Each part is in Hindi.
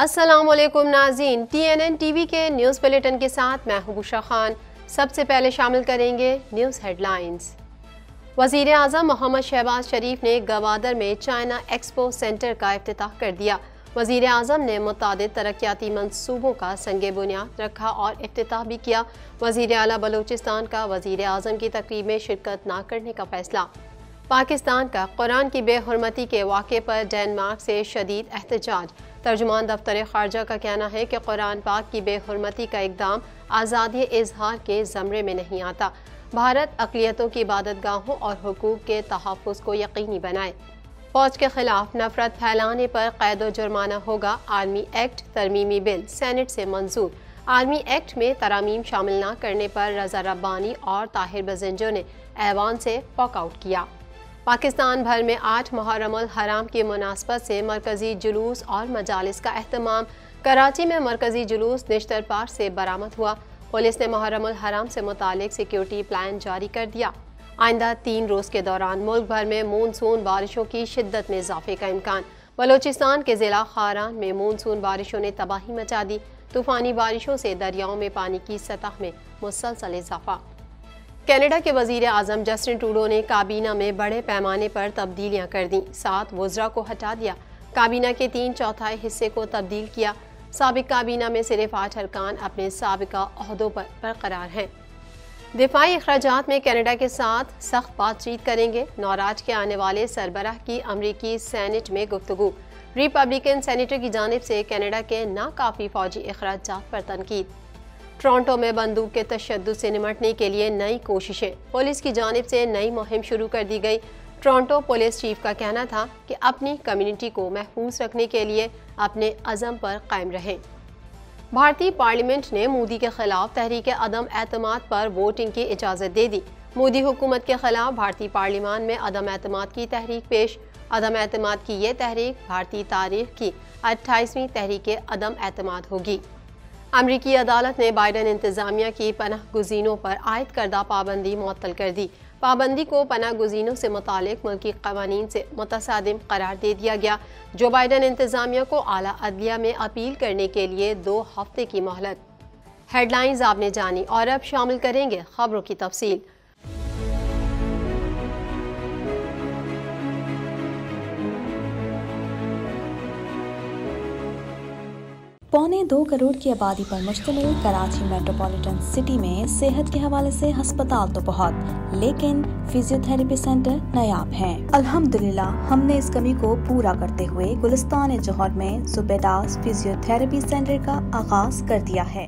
Aslam Nazeen T N N T V के न्यूज़ बुलेटिन के साथ मैं हबूशा खान सबसे पहले शामिल करेंगे न्यूज़ हेडलाइंस वजीर अजम मोहम्मद शहबाज शरीफ ने गवादर में चाइना एक्सपो सेंटर का अफ्ताह कर दिया वजीर अजम ने मुतद तरक्याती मनसूबों का संग बुनियाद रखा और अफ्ताह भी किया वज़ी अला बलूचिस्तान का वज़ी अजम की तकरीब में शिरकत ना करने का फैसला पाकिस्तान का कुरान की बेहरमती के वाक़े पर डेनमार्क से शदीद एहतजाज तर्जुमान दफ्तर खारजा का कहना है कि कुरान पाक की बेहरमती का इकदाम आज़ादी इजहार के ज़मरे में नहीं आता भारत अकलीतों की इबादत गाहों और हकूक़ के तहफ़ को यकीनी बनाए फौज के खिलाफ नफरत फैलाने पर कैद जुर्माना होगा आर्मी एक्ट तरमीमी बिल सैनट से मंजूर आर्मी एक्ट में तरामीम शामिल न करने पर रजा रब्बानी और ताहिर बजेंजो ने ऐवान से वॉकआउट किया पाकिस्तान भर में आठ मुहरम हराम की मुनासबत से मरकज़ी जुलूस और मजालस का अहतमाम कराची में मरकज़ी जुलूस निश्तर पार से बरामद हुआ पुलिस ने मुहरम हराम से मुतल सिक्योरिटी प्लान जारी कर दिया आइंदा तीन रोज़ के दौरान मुल्क भर में मानसून बारिशों की शिद्दत में इजाफे का इम्कान बलोचिस्तान के ज़िला खारान में मानसून बारिशों ने तबाही मचा दी तूफ़ानी बारिशों से दरियाओं में पानी की सतह में मुसलसल इजाफा कनाडा के वजीर अजम जस्टिन टूडो ने काबीना में बड़े पैमाने पर तब्दीलियां कर दी सात वज्रा को हटा दिया काबीना के तीन चौथाई हिस्से को तब्दील किया सबक काबीना में सिर्फ आठ अरकान अपने सबका अहदों पर बरकरार हैं दिफाई अखराज में कनाडा के साथ सख्त बातचीत करेंगे नौराज के आने वाले सरबराह की अमरीकी सैनेट में गुफ्तु रिपब्लिकन सैनेटर की जानब से कनाडा के नाकाफ़ी फ़ौजी अखराज पर तनकीद टोरंटो में बंदूक के तशद से निमटने के लिए नई कोशिशें पुलिस की जानब से नई मुहिम शुरू कर दी गई टोरंटो पुलिस चीफ का कहना था कि अपनी कम्युनिटी को महफूज रखने के लिए अपने अज़म पर कायम रहें भारतीय पार्लियामेंट ने मोदी के खिलाफ तहरीक अदम एतम पर वोटिंग की इजाज़त दे दी मोदी हुकूमत के खिलाफ भारतीय पार्लियामान में अदम एतम की तहरीक पेश अदम एतम की ये तहरीक भारतीय तारीख की अट्ठाईसवीं तहरीक अदम एतम होगी अमरीकी अदालत ने बाइडन इंतजामिया की पनाह गुजीनों पर आयद करदा पाबंदी मअतल कर दी पाबंदी को पनाह गुजीनों से मुतल मुल्की कवानीन से मुतसादम करार दे दिया गया जो बाइडन इंतजामिया को आला अदलिया में अपील करने के लिए दो हफ्ते की मोहलत हेडलाइंस आपने जानी और अब शामिल करेंगे खबरों की तफसील पौने दो करोड़ की आबादी पर मुश्तमिल कराची मेट्रोपॉलिटन सिटी में सेहत के हवाले से अस्पताल तो बहुत लेकिन फिजियोथेरेपी सेंटर नायाब हैं। अल्हम्दुलिल्लाह हमने इस कमी को पूरा करते हुए गुलस्तान जौहर में सुबेदास फिजियोथेरेपी सेंटर का आगाज कर दिया है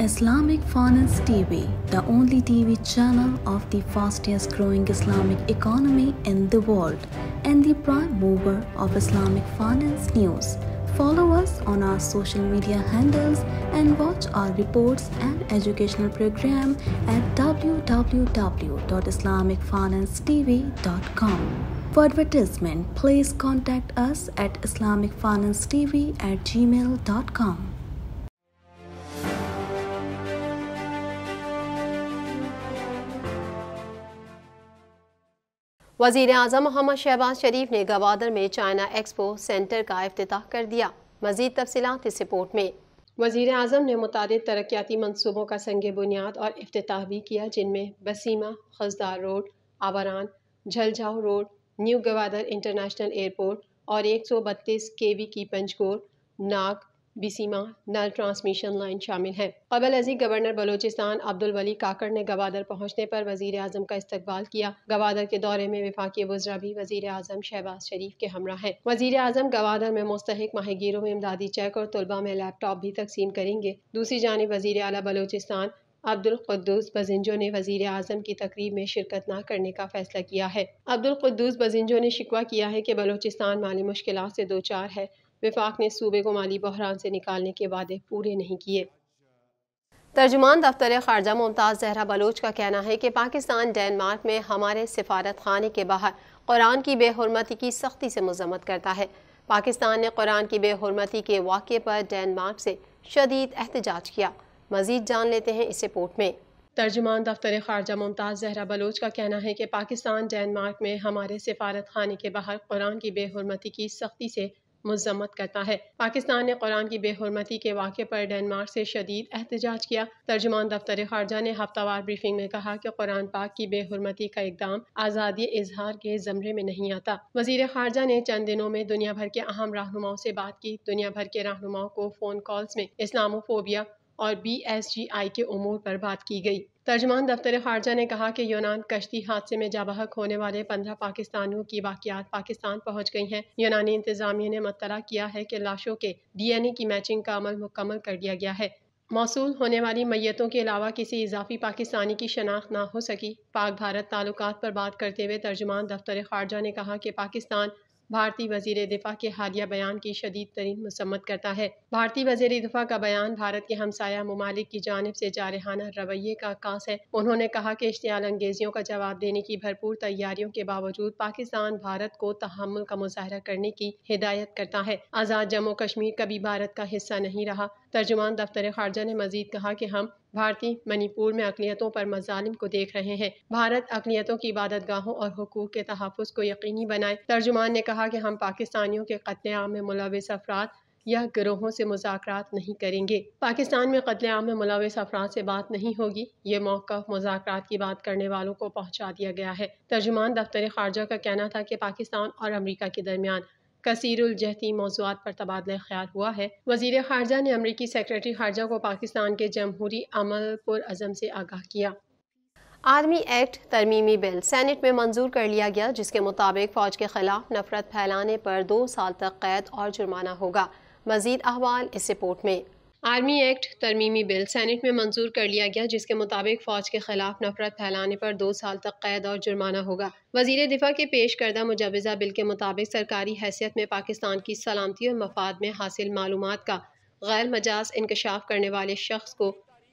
Islamic Finance TV, the only TV channel of the fastest growing Islamic economy in the world and the prime mover of Islamic finance news. Follow us on our social media handles and watch our reports and educational program at www.islamicfinancetv.com. For advertisement, please contact us at islamicfinancetv at gmail.com. वजीर अजम मोहम्मद शहबाज शरीफ ने गवादर में चाइना एक्सपो सेंटर का अफ्ताह कर दिया मजीद तफसलत इस रिपोर्ट में वजीर अजम ने मुतद तरक्याती मनसूबों का संग बुनियाद और अफ्ताह भी किया जिनमें Basima Khuzdar road Awaran Jhal Jhao road new Gwadar international airport और एक सौ बत्तीस के वी की पंचकोर नाग बीसीमा नल ट्रांसमिशन लाइन शामिल है कबल अजी गवर्नर बलोचिस्तान अब्दुल वली काकड़ ने गवादर पहुँचने पर वजीर अजम का इस्तकबाल किया गवादर के दौरे में विफाकी वजरा भी वजीर अजम शहबाज शरीफ के हमरा है वजीर अजम गवादर में मुस्तक माहिगीरों में इमदादी चेक और तलबा में लैपटॉप भी तकसीम करेंगे दूसरी जानब वजी अला बलोचिस्तान अब्दुल कुद्दूस बजिंजो ने वजीर अजम की तकरीब में शिरकत न करने का फैसला किया है अब्दुल कुद्दूस बजिंजो ने शिकवा किया है कि बलोचिस्तान माली मुश्किल से दो चार है विफाक ने सूबे को माली बहरान से निकालने के वादे पूरे नहीं किए तर्जुमान दफ्तर खारजा मुमताज़ जहरा बलोच का कहना है कि पाकिस्तान डेनमार्क में हमारे सफारत खाने के बाहर कुरान की बेहरमती की सख्ती से मजम्मत करता है पाकिस्तान ने कुरान की बेहरमती के वाक़े पर डेनमार्क से शदीद एहतजाज किया मजीद जान लेते हैं इस रिपोर्ट में तर्जुमान दफ्तर खारजा मुमताज़ जहरा बलोच का कहना है कि पाकिस्तान डेनमार्क में हमारे सफारत खाने के बाहर कुरान की बेहरमती की सख्ती से मजम्मत करता है पाकिस्तान ने कुरान की बेहरमती के वाक़े पर डेनमार्क से शदीद एहतजाज किया तर्जमान दफ्तर खारजा ने हफ्तावार ब्रीफिंग में कहा कि कुरान पाक की बेहरमती का इकदाम आज़ादी इजहार के ज़मरे में नहीं आता वजीर खारजा ने चंद दिनों में दुनिया भर के अहम रहनुमाओं से बात की दुनिया भर के रहनुमाओं को फ़ोन कॉल्स में इस्लामोफोबिया और बी एस जी आई के अमूर पर बात की गई तर्जमान दफ्तर खारजा ने कहा कि यूनान कश्ती हादसे में जाबहक होने वाले पंद्रह पाकिस्तानियों की वाकियात पाकिस्तान पहुंच गई हैं यूनानी इंतजामिया ने मतलब किया है कि लाशों के डीएनए की मैचिंग का अमल मुकम्मल कर दिया गया है मौसू होने वाली मैतों के अलावा किसी इजाफी पाकिस्तानी की शनाख्त ना हो सकी पाक भारत ताल्लुक पर बात करते हुए तर्जमान दफ्तर खारजा ने कहा कि पाकिस्तान भारतीय वजीर दिफा के हालिया बयान की शदीद तरीन मसम्मत करता है भारतीय वजीर दिफा का बयान भारत के हमसाया ममालिक की जानब से जारहाना रवैये का अक्स है उन्होंने कहा कि इश्तियाल अंगेजियों का जवाब देने की भरपूर तैयारियों के बावजूद पाकिस्तान भारत को तहमुल का मुजाहरा करने की हिदायत करता है आज़ाद जम्मू कश्मीर कभी भारत का हिस्सा नहीं रहा तर्जुमान दफ्तर खारजा ने मजीद कहा कि हम भारतीय मणिपुर में अकलीतों पर मजालिम को देख रहे हैं भारत अकलीतों की इबादत गाहों और हकूक के तहफ़ को यकीनी बनाए तर्जुमान ने कहा कि हम पाकिस्तानियों के कत्लेआम में मुलविस अफराद या ग्रोहों से मुजात नहीं करेंगे पाकिस्तान में कत्लेआम में मुलविस अफराद से बात नहीं होगी ये मौका मुजाकर की बात करने वालों को पहुँचा दिया गया है तर्जुमान दफ्तर खारजा का कहना था कि पाकिस्तान और अमरीका के दरमियान कसरजहती मौजूद पर तबादला ख्याल हुआ है वजीर खारजा ने अमरीकी सेक्रेटरी खारजा को पाकिस्तान के जमहूरी अमल पुरज़म से आगाह किया आर्मी एक्ट तरमीमी बिल सैनट में मंजूर कर लिया गया जिसके मुताबिक फ़ौज के ख़िलाफ़ नफरत फैलाने पर दो साल तक कैद और जुर्माना होगा मजीद अहवाल इस रिपोर्ट में आर्मी एक्ट तरमीमी बिल सैनट में मंजूर कर लिया गया जिसके मुताबिक फ़ौज के खिलाफ नफरत फैलाने पर दो साल तक कैद और जुर्माना होगा वजीर दिफा के पेश करदा मुजवजा बिल के मुताबिक सरकारी हैसियत में पाकिस्तान की सलामती और मफाद में हासिल मालूम का गैर मजाज इंकशाफ करने वाले शख्स को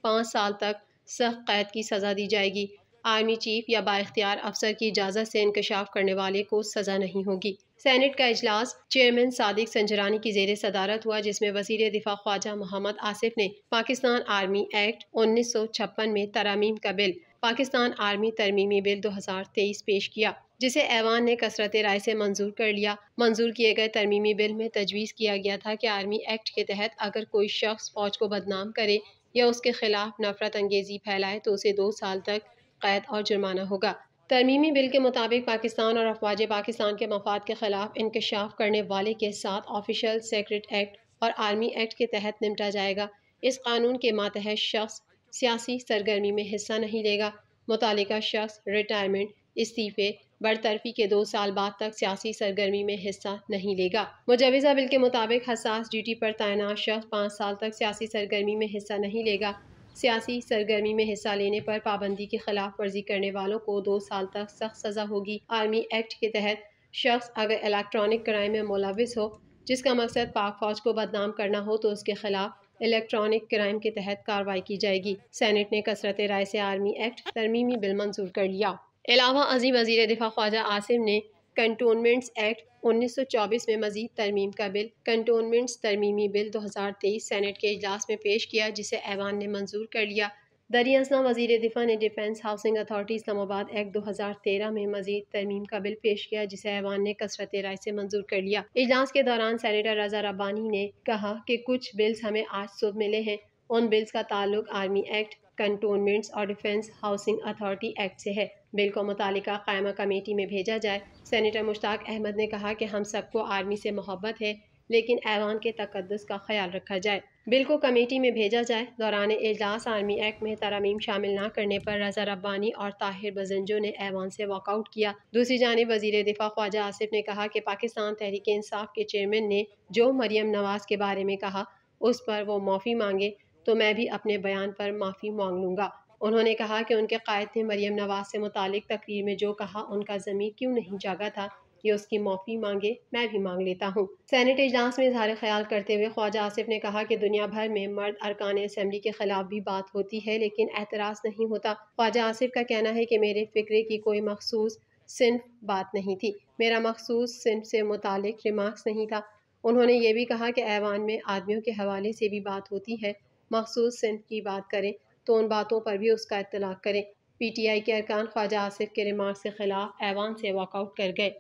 पाँच साल तक सख्त कैद की सज़ा दी जाएगी आर्मी चीफ या बाख्तियार अफसर की इजाज़त से इंकशाफ करने वाले को सज़ा नहीं होगी सैनेट का अजलास चेयरमैन सादिक संजरानी की जेर सदारत हुआ जिसमें वजीर दिफा ख्वाजा मोहम्मद आसिफ ने पाकिस्तान आर्मी एक्ट उन्नीस सौ छप्पन में तरामीम का बिल पाकिस्तान आर्मी तरमीमी बिल दो हज़ार तेईस पेश किया जिसे ऐवान ने कसरत राय से मंजूर कर लिया मंजूर किए गए तरमीमी बिल में तजवीज़ किया गया था कि आर्मी एक्ट के तहत अगर कोई शख्स फौज को बदनाम करे या उसके खिलाफ नफरत अंगेजी फैलाए तो उसे दो साल तक कैद और जुर्माना होगा तरमीमी बिल के मुताबिक पाकिस्तान और अफवाज पाकिस्तान के मफाद के ख़िलाफ़ इंकशाफ करने वाले के साथ ऑफिशल सेक्रेट एक्ट और आर्मी एक्ट के तहत निपटा जाएगा इस कानून के मातहत शख्स सियासी सरगर्मी में हिस्सा नहीं लेगा मुतल शख्स रिटायरमेंट इस्तीफ़े बरतरफी के दो साल बाद तक सियासी सरगर्मी में हिस्सा नहीं लेगा मुजवजा बिल के मुताबिक हसास ड्यूटी पर तैनात शख्स पाँच साल तक सियासी सरगर्मी में हिस्सा नहीं लेगा सियासी सरगर्मी में हिस्सा लेने पर पाबंदी की खिलाफ वर्जी करने वालों को दो साल तक सख्त सजा होगी आर्मी एक्ट के तहत शख्स अगर इलेक्ट्रॉनिक क्राइम में मुलविस हो जिसका मकसद पाक फौज को बदनाम करना हो तो उसके खिलाफ इलेक्ट्रॉनिक क्राइम के तहत कार्रवाई की जाएगी सेनेट ने कसरत राय से आर्मी एक्ट तरमीमी बिल मंजूर कर लिया अलावा अजीम वजीर दिफा ख्वाजा आसिम ने कंटोनमेंट्स एक्ट 1924 में मजीद तरमीम का बिल कंटोनमेंट्स तरमीमी बिल 2023 सेनेट के अजलास में पेश किया जिसे ऐवान ने मंजूर कर लिया दरियाजना वजीर दिफा ने defence housing authority Islamabad act 2013 में मजीद तरमीम का बिल पेश किया जिसे ऐवान ने कसरत राय से मंजूर कर लिया इजलास के दौरान सैनिटर रजा रबानी ने कहा कि कुछ बिल्स हमें आज सुबह मिले हैं उन बिल्स का ताल्लुक आर्मी एक्ट कंटोनमेंट्स और डिफेंस हाउसिंग अथॉरिटी एक्ट से है बिल को मुतल कायमा कमेटी में भेजा जाए सैनिटर मुश्ताक अहमद ने कहा कि हम सबको आर्मी से मोहब्बत है लेकिन ऐवान के तकदस का ख्याल रखा जाए बिल को कमेटी में भेजा जाए दौरान एजलास आर्मी एक्ट में तरामीम शामिल न करने पर रजा रब्बानी और ताहिर बजंजो ने ऐवान से वॉकआउट किया दूसरी जानब वजीर दिफा ख्वाजा आसिफ ने कहा कि पाकिस्तान तहरीक इंसाफ के चेयरमैन ने जो मरियम नवाज के बारे में कहा उस पर वो माफ़ी मांगे तो मैं भी अपने बयान पर माफ़ी मांग लूँगा उन्होंने कहा कि उनके कायद ने मरीम नवाज से मुतल तकरीर में जो कहा उनका जमीन क्यों नहीं जागा था ये उसकी माफ़ी मांगे मैं भी मांग लेता हूँ सैनेट इजलास में इजहार ख्याल करते हुए ख्वाजा आसिफ ने कहा कि दुनिया भर में मर्द अरकान असम्बली के खिलाफ भी बात होती है लेकिन एतराज़ नहीं होता ख्वाजा आसिफ का कहना है कि मेरे फिक्रे की कोई मखसूस सिंफ बात नहीं थी मेरा मखसूस सिंफ से मुतल रिमार्क्स नहीं था उन्होंने ये भी कहा कि ऐवान में आदमियों के हवाले से भी बात होती है मखसूस सिंफ की बात करें तो उन बातों पर भी उसका इतलाक़ करें पी टी आई के अरकान ख्वाजा आसिफ के रिमार्क के खिलाफ ऐवान से वॉकआउट कर गए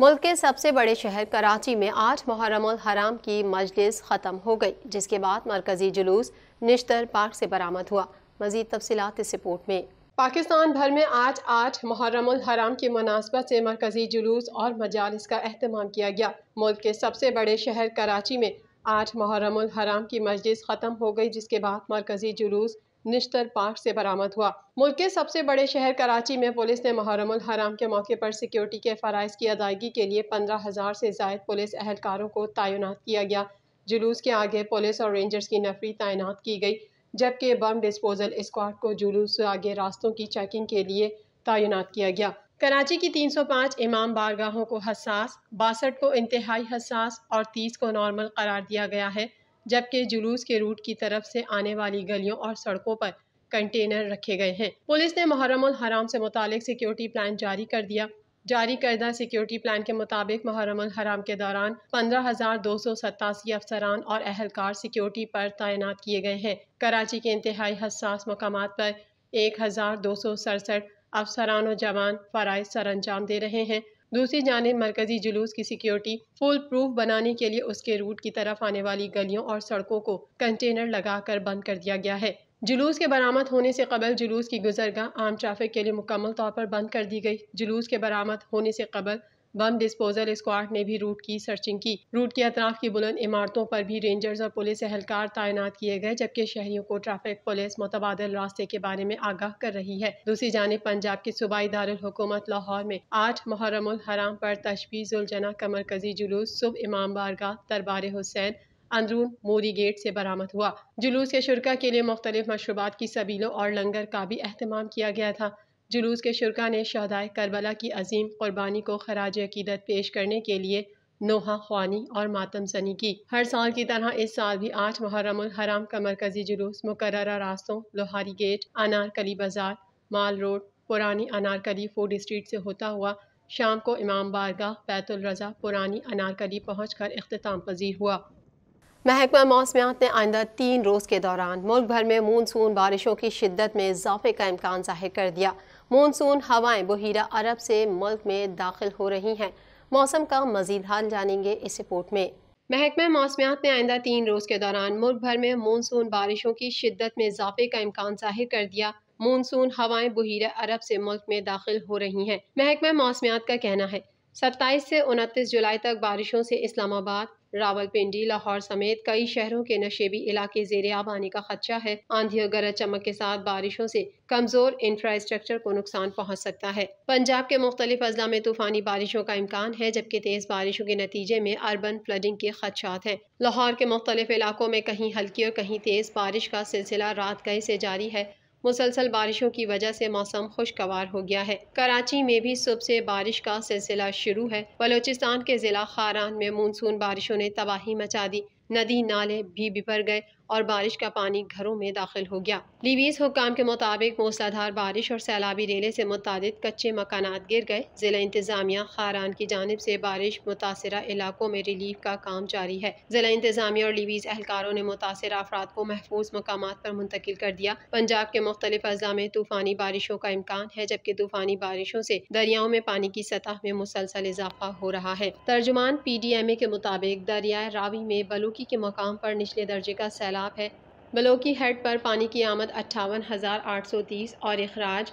मुल्क के सबसे बड़े शहर कराची में आठ मुहर्रम हराम की मजलिस ख़त्म हो गई जिसके बाद मरकज़ी जुलूस निश्तर पार्क से बरामद हुआ मजीद तफसीत इस रिपोर्ट में पाकिस्तान भर में आज आठ मुहर्रम हराम की मुनासबत से मरकज़ी जुलूस और मजालस का अहतमाम किया गया मुल्क के सबसे बड़े शहर कराची में आठ मुहरम हराम की मजलिस ख़त्म हो गई जिसके बाद मरकजी जुलूस निश्तर पार्क से बरामद हुआ मुल्क के सबसे बड़े शहर कराची में पुलिस ने मुहर्रम हराम के मौके पर सिक्योरिटी के फ़रज़ की अदायगी के लिए पंद्रह हज़ार से जायद पुलिस अहलकारों को तैनात किया गया जुलूस के आगे पुलिस और रेंजर्स की नफरी तैनात की गई जबकि बम डिस्पोजल स्क्वाड को जुलूस आगे रास्तों की चेकिंग के लिए तैनात किया गया कराची की 305 इमाम बारगाहों को हसास बासठ को इंतहाई हसास और 30 को नॉर्मल करार दिया गया है जबकि जुलूस के रूट की तरफ से आने वाली गलियों और सड़कों पर कंटेनर रखे गए हैं पुलिस ने मुहरम हराम से मुतालिक सिक्योरिटी प्लान जारी कर दिया जारी करदा सिक्योरिटी प्लान के मुताबिक मुहरम हराम के दौरान पंद्रह हज़ार दो सौ सतासी अफसरान और अहलकार सिक्योरिटी पर तैनात किए गए हैं कराची के इंतहाई हसास मकाम पर एक हज़ार दो सौ सड़सठ अफसरान और जवान फ़रज़ सर अंजाम दे रहे हैं दूसरी जानब मरकजी जुलूस की सिक्योरिटी फुल प्रूफ बनाने के लिए उसके रूट की तरफ आने वाली गलियों और सड़कों को कंटेनर लगाकर बंद कर दिया गया है जुलूस के बरामद होने से कबल जुलूस की गुजरगाह आम ट्रैफिक के लिए मुकम्मल तौर पर बंद कर दी गई जुलूस के बरामद होने से कबल बम डिस्पोजल स्क्वाड ने भी रूट की सर्चिंग की रूट के अतराफ की बुलंद इमारतों पर भी रेंजर्स और पुलिस एहलकार तैनात किए गए जबकि शहरियों को ट्रैफिक पुलिस मुतबाद रास्ते के बारे में आगाह कर रही है दूसरी जानब पंजाब के सूबाई दारकूमत लाहौर में आठ मुहरम हराम पर तशबीजुलजना का मरकजी जुलूस सुबह इमाम बारगा दरबार हुसैन अंदरून मोरी गेट से बरामद हुआ जुलूस के शुरा के लिए मुख्तलिफ मशरूबात की सबीलों और लंगर का भी अहतमाम किया गया था जुलूस के शुरा ने शहदाय करबला की अजीम क़ुरबानी को खराज अकीदत पेश करने के लिए नोहा खानी और मातम सनी की हर साल की तरह इस साल भी आठ मुहर्रम हराम का मरकजी जुलूस मुकर रास्तों लोहारी गेट अनारकली बाजार माल रोड पुरानी अनारकली फूड स्ट्रीट से होता हुआ शाम को इमाम बारगाह बैतुलरजा पुरानी अनारकली पहुँच कर अख्ताम पजीर हुआ महकमा मौसमियात ने आइंदा तीन रोज़ के दौरान मुल्क भर में मानसून बारिशों की शिद्दत में इजाफे का इम्कान जाहिर कर दिया मानसून हवाएं बहिरा अरब से मुल्क में दाखिल हो रही हैं मौसम का मजीद हाल जानेंगे इस रिपोर्ट में महकमा मौसमियात ने आइंदा तीन रोज़ के दौरान मुल्क भर में मानसून बारिशों की शिद्दत में इजाफे का इम्कान जाहिर कर दिया मानसून हवाएं बहिरा अरब से मुल्क में दाखिल हो रही हैं महकमा मौसमियात का कहना है सत्ताईस से उनतीस जुलाई तक बारिशों से इस्लामाबाद रावलपिंडी लाहौर समेत कई शहरों के नशेबी इलाके जेर आब आने का खदशा है आंधी और गरज चमक के साथ बारिशों से कमजोर इंफ्रास्ट्रक्चर को नुकसान पहुंच सकता है पंजाब के मुख्तलिफ अजला में तूफानी बारिशों का इम्कान है जबकि तेज बारिशों के नतीजे में अर्बन फ्लडिंग के खदशात हैं लाहौर के मुख्तलिफ इलाकों में कहीं हल्की और कहीं तेज बारिश का सिलसिला रात गए से जारी है मुसलसल बारिशों की वजह से मौसम खुशगवार हो गया है कराची में भी सुबह से बारिश का सिलसिला शुरू है बलोचिस्तान के ज़िला खारान में मानसून बारिशों ने तबाही मचा दी नदी नाले भी बिभर गए और बारिश का पानी घरों में दाखिल हो गया लीवीज हुकाम के मुताबिक मूसलाधार बारिश और सैलाबी रेले से मुतद कच्चे मकान गिर गए जिला इंतजामिया खारान की जानब से बारिश मुतासर इलाकों में रिलीफ का काम जारी है जिला इंतजामिया और लीवीज एहलकारों ने मुतासर अफराद को महफूज मकाम पर मुंतकिल कर दिया पंजाब के मुख्तलिफ अजा में तूफानी बारिशों का इम्कान है जबकि तूफानी बारिशों से दरियाओं में पानी की सतह में मुसलसल इजाफा हो रहा है तर्जुमान पी डी एम ए के मुताबिक दरियाए रावी में बलूकी के मकाम पर निचले दर्जे का सैलाब है बलोकी हेड पर पानी की आमद अट्ठावन हज़ार आठ सौ तीस और अखराज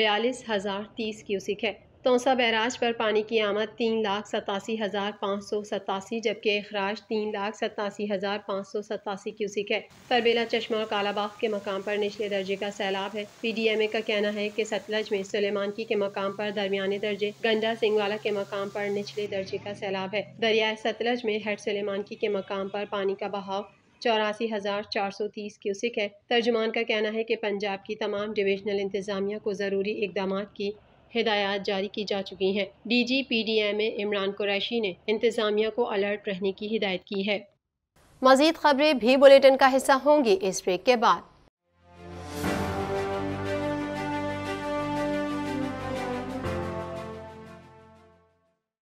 बयालीस हज़ार तीस क्यूसिक है तोसा बैराज पर पानी की आमद तीन लाख सतासी हज़ार पाँच सौ सतासी जबकि अखराज तीन लाख सतासी हज़ार पाँच सौ सतासी क्यूसिक है परबेला चश्मा और कालाबाग के मकाम पर निचले दर्जे का सैलाब है पी डी एम ए का कहना है कि सतलज में की के मकाम पर दरमियाने दर्जे गंडा सिंगवाला के मकाम पर निचले दर्जे का सैलाब है दरियाए सतलज में हेड की के मकाम पर पानी का बहाव चौरासी हज़ार चार सौ तीस क्यूसिक है तर्जुमान का कहना है कि पंजाब की तमाम डिवीजनल इंतजामिया को ज़रूरी इकदाम की हिदायत जारी की जा चुकी हैं D G P D M A Imran Qureshi ने इंतजामिया को अलर्ट रहने की हिदायत की है मजीद खबरें भी बुलेटिन का हिस्सा होंगी इस ब्रेक के बाद